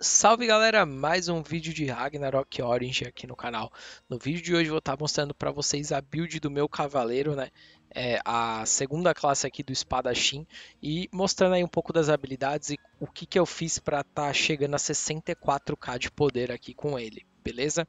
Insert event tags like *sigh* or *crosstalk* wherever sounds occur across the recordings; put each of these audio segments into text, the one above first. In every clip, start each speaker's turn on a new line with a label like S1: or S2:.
S1: Salve galera, mais um vídeo de Ragnarok Orange aqui no canal. No vídeo de hoje vou estar tá mostrando para vocês a build do meu cavaleiro, né? É a segunda classe aqui do espadachim e mostrando aí um pouco das habilidades e o que, que eu fiz para estar tá chegando a 64k de poder aqui com ele beleza?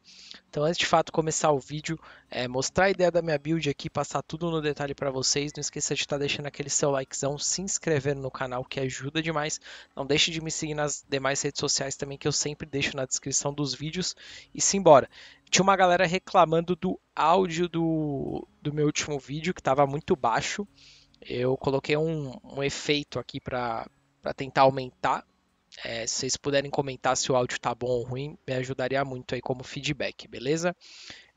S1: Então, antes de fato começar o vídeo, é, mostrar a ideia da minha build aqui, passar tudo no detalhe para vocês, não esqueça de estar tá deixando aquele seu likezão, se inscrevendo no canal, que ajuda demais. Não deixe de me seguir nas demais redes sociais também, que eu sempre deixo na descrição dos vídeos. E simbora! Tinha uma galera reclamando do áudio do, do meu último vídeo, que estava muito baixo. Eu coloquei um, um efeito aqui para tentar aumentar é, se vocês puderem comentar se o áudio tá bom ou ruim, me ajudaria muito aí como feedback, beleza?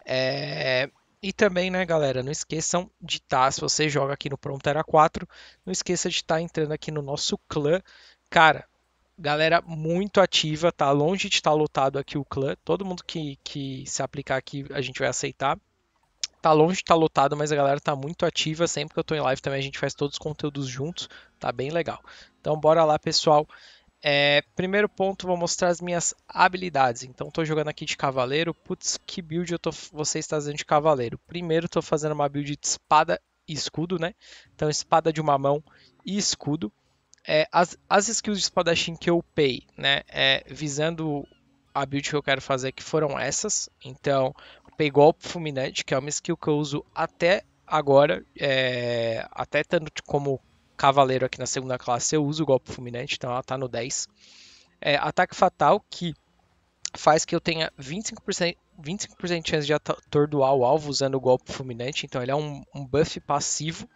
S1: É, e também, né, galera, não esqueçam de estar, tá, se você joga aqui no Prontera 4, não esqueça de estar tá entrando aqui no nosso clã. Cara, galera muito ativa, tá longe de estar tá lotado aqui o clã. Todo mundo que, que se aplicar aqui, a gente vai aceitar. Tá longe de estar lotado, mas a galera tá muito ativa. Sempre que eu tô em live também a gente faz todos os conteúdos juntos, tá bem legal. Então bora lá, pessoal. É, primeiro ponto, vou mostrar as minhas habilidades. Então, estou jogando aqui de cavaleiro. Putz, que build eu tô, você está fazendo de cavaleiro? Primeiro, estou fazendo uma build de espada e escudo, né? Então, espada de uma mão e escudo. É, as, as skills de espadachim que eu upei, né? É, visando a build que eu quero fazer, que foram essas. Então, upei golpe fulminante, que é uma skill que eu uso até agora, é, até tanto como Cavaleiro aqui na segunda classe, eu uso o golpe fulminante, então ela tá no 10. É, ataque fatal, que faz que eu tenha 25%, 25 de chance de atordoar o alvo usando o golpe fulminante, então ele é um, um buff passivo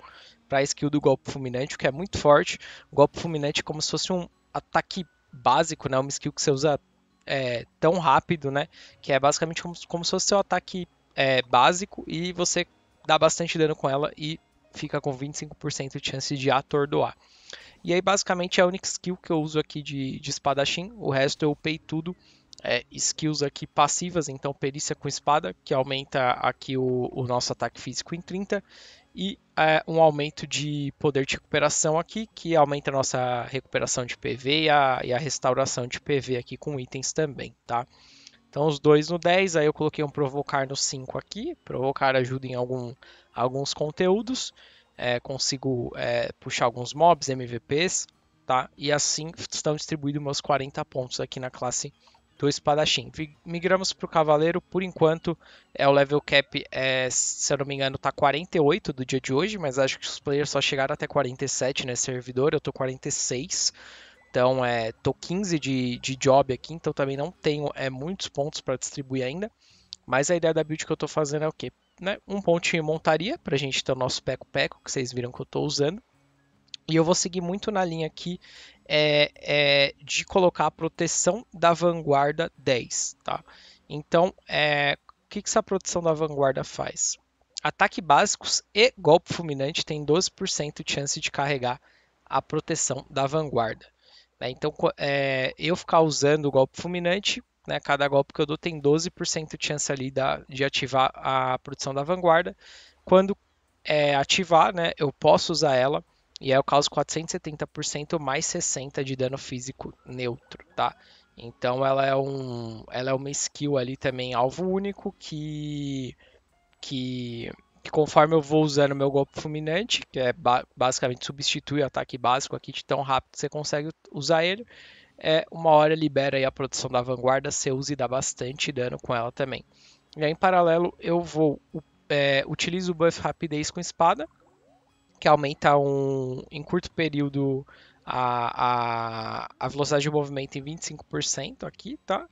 S1: para a skill do golpe fulminante, o que é muito forte. O golpe fulminante é como se fosse um ataque básico, né? uma skill que você usa é, tão rápido, né? que é basicamente como, como se fosse seu ataque é, básico e você dá bastante dano com ela e fica com 25% de chance de atordoar. E aí basicamente é a única skill que eu uso aqui de, de espadachim, o resto eu upei tudo é, skills aqui passivas, então perícia com espada, que aumenta aqui o, o nosso ataque físico em 30, e é, um aumento de poder de recuperação aqui, que aumenta a nossa recuperação de PV e a, e a restauração de PV aqui com itens também, tá? Então os dois no 10, aí eu coloquei um provocar no 5 aqui. Provocar ajuda em algum, alguns conteúdos. É, consigo é, puxar alguns mobs, MVPs, tá? E assim estão distribuídos meus 40 pontos aqui na classe do espadachim. Migramos para o cavaleiro, por enquanto é o level cap, é, se eu não me engano, tá 48 do dia de hoje, mas acho que os players só chegaram até 47 nesse né, servidor, eu tô 46. 46 então, é, tô 15 de, de job aqui, então também não tenho é, muitos pontos para distribuir ainda. Mas a ideia da build que eu estou fazendo é o quê? Né? Um pontinho em montaria, para a gente ter o nosso peco-peco, que vocês viram que eu estou usando. E eu vou seguir muito na linha aqui é, é, de colocar a proteção da vanguarda 10, tá? Então, é, o que, que essa proteção da vanguarda faz? Ataque básicos e golpe fulminante tem 12% de chance de carregar a proteção da vanguarda. Né? Então, é, eu ficar usando o golpe fulminante, né? cada golpe que eu dou tem 12% de chance ali da, de ativar a produção da vanguarda. Quando é, ativar, né, eu posso usar ela e aí eu causo 470% mais 60 de dano físico neutro, tá? Então ela é um, ela é uma skill ali também alvo único que que que conforme eu vou usando meu golpe fulminante, que é ba basicamente substitui o ataque básico aqui de tão rápido que você consegue usar ele, é, uma hora libera aí a produção da vanguarda, você usa e dá bastante dano com ela também. E aí, em paralelo, eu vou é, utilizo o buff rapidez com espada, que aumenta um, em curto período a, a, a velocidade de movimento em 25% aqui, tá?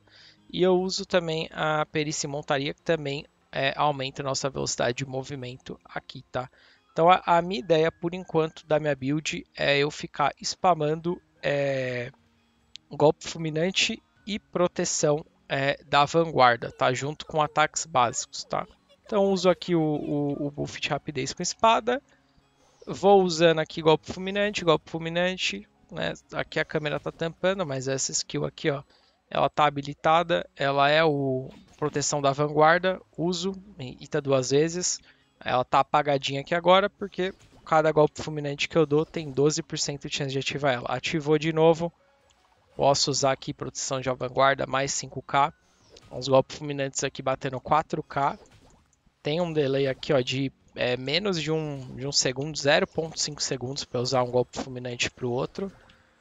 S1: E eu uso também a perícia e montaria, que também é, aumenta a nossa velocidade de movimento aqui, tá? Então a, a, minha ideia, por enquanto, da minha build é eu ficar spamando é, golpe fulminante e proteção é, da vanguarda, tá? Junto com ataques básicos, tá? Então uso aqui o, o, o buff de rapidez com espada. Vou usando aqui golpe fulminante, golpe fulminante. Né? Aqui a câmera tá tampando, mas essa skill aqui, ó, ela tá habilitada. Ela é o proteção da vanguarda, uso, ita duas vezes. Ela tá apagadinha aqui agora, porque cada golpe fulminante que eu dou tem 12% de chance de ativar ela. Ativou de novo, posso usar aqui proteção de vanguarda, mais 5k. Uns golpes fulminantes aqui batendo 4k. Tem um delay aqui ó, de é, menos de um, de um segundo, 0.5 segundos para usar um golpe fulminante para o outro.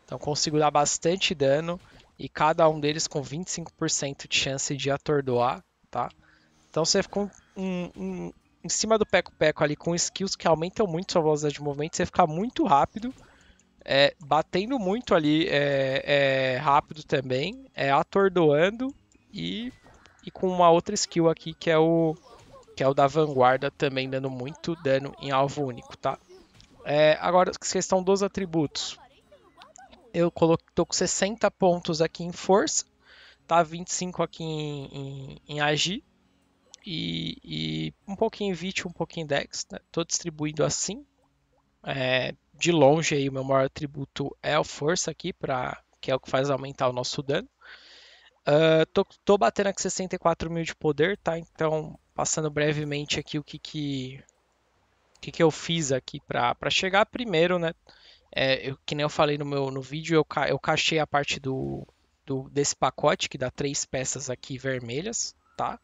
S1: Então consigo dar bastante dano e cada um deles com 25% de chance de atordoar, tá? Então você fica um, um, em cima do peco-peco ali com skills que aumentam muito sua velocidade de movimento, você fica muito rápido, é, batendo muito ali é, é, rápido também, é, atordoando e, e com uma outra skill aqui que é o que é o da vanguarda também dando muito dano em alvo único, tá? É, agora, questão dos atributos eu estou com 60 pontos aqui em força, tá 25 aqui em, em, em agir e, e, um pouquinho em vit, um pouquinho em dex, né? tô distribuindo assim. É, de longe aí o meu maior atributo é a força aqui, para que é o que faz aumentar o nosso dano. Uh, tô, tô batendo aqui 64 mil de poder, tá? Então, passando brevemente aqui o que que, que, que eu fiz aqui para chegar primeiro, né? É, eu, que nem eu falei no meu no vídeo, eu, eu cachei a parte do, do desse pacote, que dá três peças aqui vermelhas, tá?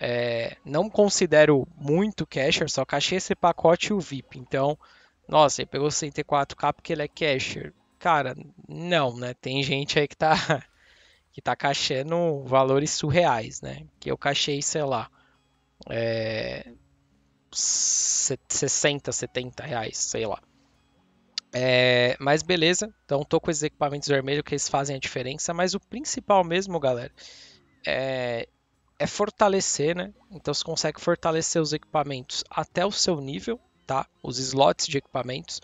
S1: É, não considero muito casher, só cachei esse pacote e o VIP. Então, nossa, ele pegou 64k porque ele é casher. Cara, não, né? Tem gente aí que tá, *laughs* que tá cachando valores surreais, né? Que eu cachei, sei lá, é, 60, 70 reais, sei lá. É, mas beleza, então tô com esses equipamentos vermelhos que eles fazem a diferença, mas o principal mesmo, galera, é, é fortalecer, né? Então você consegue fortalecer os equipamentos até o seu nível, tá? Os slots de equipamentos.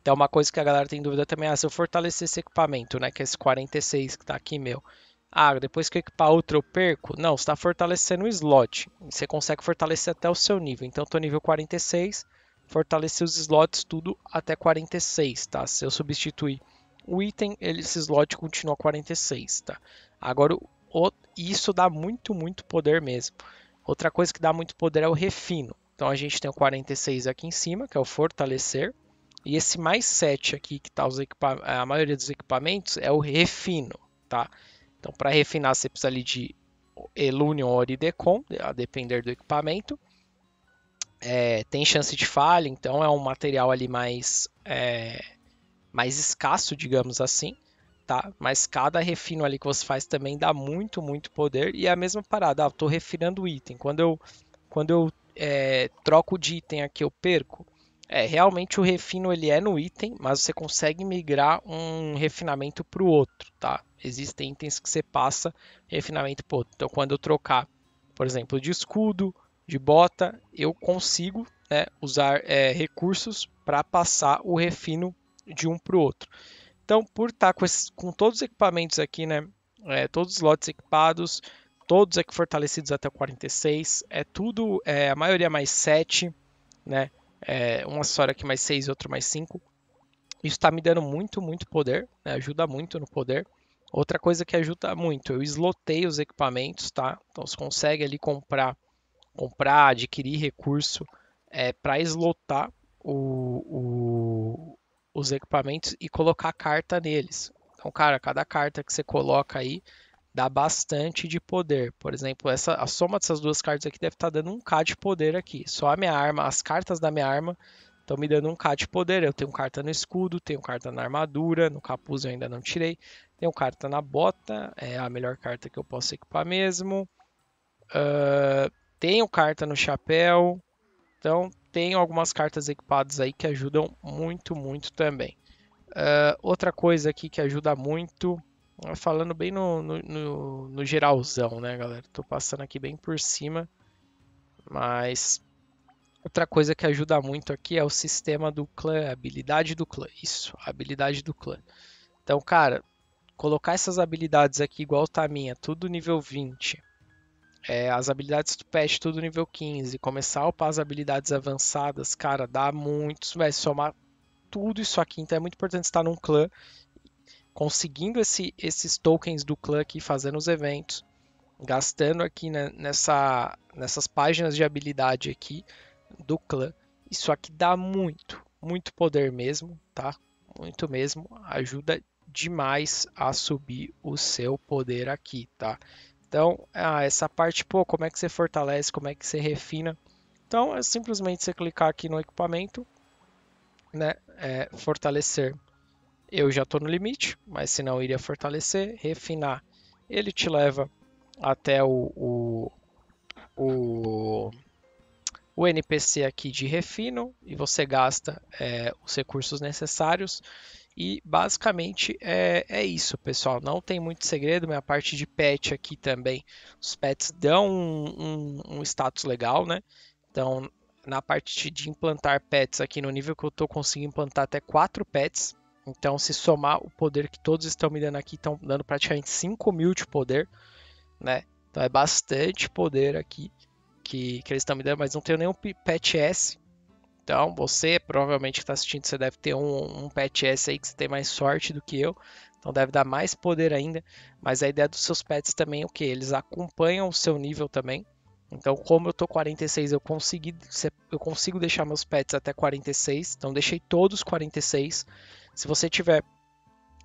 S1: Então uma coisa que a galera tem dúvida também, ah, se eu fortalecer esse equipamento, né, que é esse 46 que tá aqui meu, ah, depois que eu equipar outro eu perco? Não, você está fortalecendo o slot. Você consegue fortalecer até o seu nível. Então, estou nível 46, fortalecer os slots tudo até 46, tá? Se eu substituir o item, ele, esse slot continua 46, tá? Agora, o, isso dá muito, muito poder mesmo. Outra coisa que dá muito poder é o refino. Então, a gente tem o 46 aqui em cima, que é o fortalecer. E esse mais 7 aqui, que tá os é, a maioria dos equipamentos, é o refino, tá? Então, para refinar, você precisa ali de Elunion ou Oridecon, a depender do equipamento é, tem chance de falha, então é um material ali mais, é, mais escasso, digamos assim. Tá? Mas cada refino ali que você faz também dá muito, muito poder. E é a mesma parada, ah, eu tô refinando o item. Quando eu, quando eu é, troco de item aqui, eu perco. É, realmente o refino ele é no item, mas você consegue migrar um refinamento para o outro, tá? Existem itens que você passa refinamento para outro. Então, quando eu trocar, por exemplo, de escudo de bota, eu consigo né, usar é, recursos para passar o refino de um para o outro. Então, por estar tá com, com, todos os equipamentos aqui, né, é, todos os lotes equipados, todos aqui fortalecidos até o 46, é tudo, é, a maioria mais 7, né, é, um acessório aqui mais 6 e outro mais 5. Isso está me dando muito, muito poder, né, ajuda muito no poder. Outra coisa que ajuda muito, eu slotei os equipamentos, tá? Então você consegue ali comprar comprar, adquirir recurso é, para eslotar o, o, os equipamentos e colocar carta neles. Então, cara, cada carta que você coloca aí dá bastante de poder. Por exemplo, essa, a soma dessas duas cartas aqui deve estar tá dando um K de poder aqui. Só a minha arma, as cartas da minha arma estão me dando um K de poder. Eu tenho carta no escudo, tenho carta na armadura, no capuz eu ainda não tirei. Tenho carta na bota, é a melhor carta que eu posso equipar mesmo. Uh, tenho carta no chapéu. Então, tenho algumas cartas equipadas aí que ajudam muito, muito também. Uh, outra coisa aqui que ajuda muito, falando bem no, no, no, no geralzão, né, galera? Tô passando aqui bem por cima, mas Outra coisa que ajuda muito aqui é o sistema do clã, a habilidade do clã. Isso, a habilidade do clã. Então, cara, colocar essas habilidades aqui igual tá a minha, tudo nível 20. É, as habilidades do pet tudo nível 15, começar a upar as habilidades avançadas, cara, dá muitos, vai somar tudo isso aqui, então é muito importante estar num clã, conseguindo esse, esses tokens do clã aqui, fazendo os eventos, gastando aqui né, nessa, nessas páginas de habilidade aqui do clã, isso aqui dá muito, muito poder mesmo, tá? Muito mesmo, ajuda demais a subir o seu poder aqui, tá? Então, ah, essa parte, pô, como é que você fortalece, como é que você refina? Então, é simplesmente você clicar aqui no equipamento, né, é, fortalecer. Eu já estou no limite, mas se não, iria fortalecer, refinar. Ele te leva até o, o, o, o NPC aqui de refino e você gasta é, os recursos necessários e basicamente é, é isso, pessoal. Não tem muito segredo. Minha parte de pet aqui também. Os pets dão um, um, um status legal, né? Então, na parte de implantar pets aqui no nível que eu estou conseguindo implantar até 4 pets. Então, se somar o poder que todos estão me dando aqui, estão dando praticamente 5 mil de poder, né? Então é bastante poder aqui que, que eles estão me dando, mas não tenho nenhum pet S então, você provavelmente que está assistindo, você deve ter um, um pet S aí que você tem mais sorte do que eu. Então deve dar mais poder ainda. Mas a ideia dos seus pets também é o que? Eles acompanham o seu nível também. Então, como eu tô 46, eu consegui, eu consigo deixar meus pets até 46. Então, deixei todos 46. Se você tiver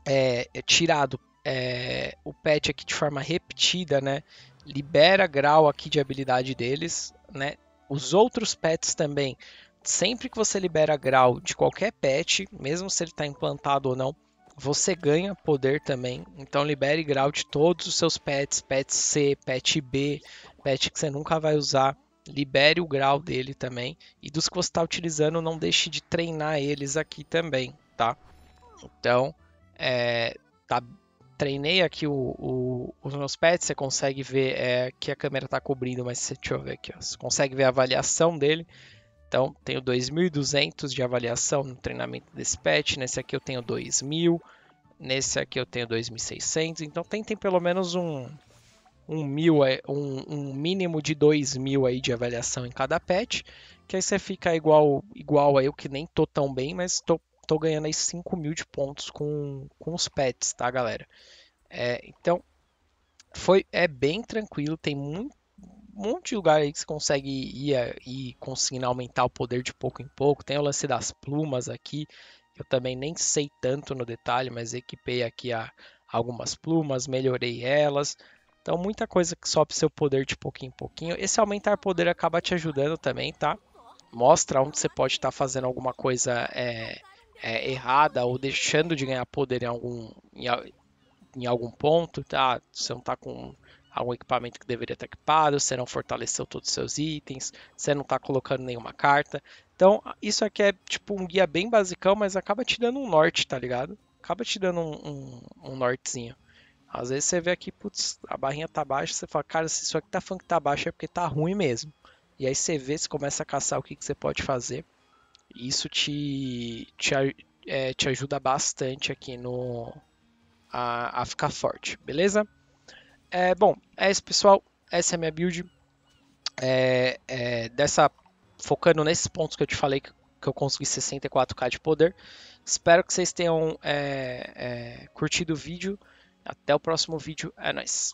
S1: é, é, tirado é, o pet aqui de forma repetida, né, libera grau aqui de habilidade deles, né. Os outros pets também sempre que você libera grau de qualquer pet, mesmo se ele está implantado ou não, você ganha poder também. Então libere grau de todos os seus pets, pet C, pet B, pet que você nunca vai usar. Libere o grau dele também. E dos que você está utilizando, não deixe de treinar eles aqui também, tá? Então, é, tá, treinei aqui o, o, os meus pets, você consegue ver é, que a câmera está cobrindo, mas deixa eu ver aqui, ó, você consegue ver a avaliação dele. Então, tenho 2.200 de avaliação no treinamento desse patch, nesse aqui eu tenho 2.000, nesse aqui eu tenho 2.600, então tentem pelo menos um, um, mil, um, um mínimo de 2.000 aí de avaliação em cada patch, que aí você fica igual, igual a eu, que nem tô tão bem, mas tô, tô ganhando aí 5.000 de pontos com, com os pets, tá galera? É, então, foi é bem tranquilo, tem muito um monte de lugar aí que você consegue ir e eh, conseguindo aumentar o poder de pouco em pouco. Tem o lance das plumas aqui, eu também nem sei tanto no detalhe, mas equipei aqui a, algumas plumas, melhorei elas. Então muita coisa que sobe seu poder de pouquinho em pouquinho. Esse aumentar poder acaba te ajudando também, tá? Mostra onde você pode estar tá fazendo alguma coisa é, é, errada ou deixando de ganhar poder em algum, em, em algum ponto, tá? Você não tá com algum equipamento que deveria estar equipado, você não fortaleceu todos os seus itens, você não está colocando nenhuma carta. Então, isso aqui é tipo um guia bem basicão, mas acaba te dando um norte, tá ligado? Acaba te dando um, um, um nortezinho. Às vezes você vê aqui, putz, a barrinha tá baixa, você fala, cara, se isso aqui tá falando que tá baixo é porque tá ruim mesmo. E aí você vê, você começa a caçar o que, que você pode fazer. isso te, te, é, te ajuda bastante aqui no a, a ficar forte, beleza? É, bom, é isso, pessoal. Essa é a minha build. É, é, dessa focando nesses pontos que eu te falei que, que, eu consegui 64k de poder. Espero que vocês tenham é, é, curtido o vídeo. Até o próximo vídeo. É nóis.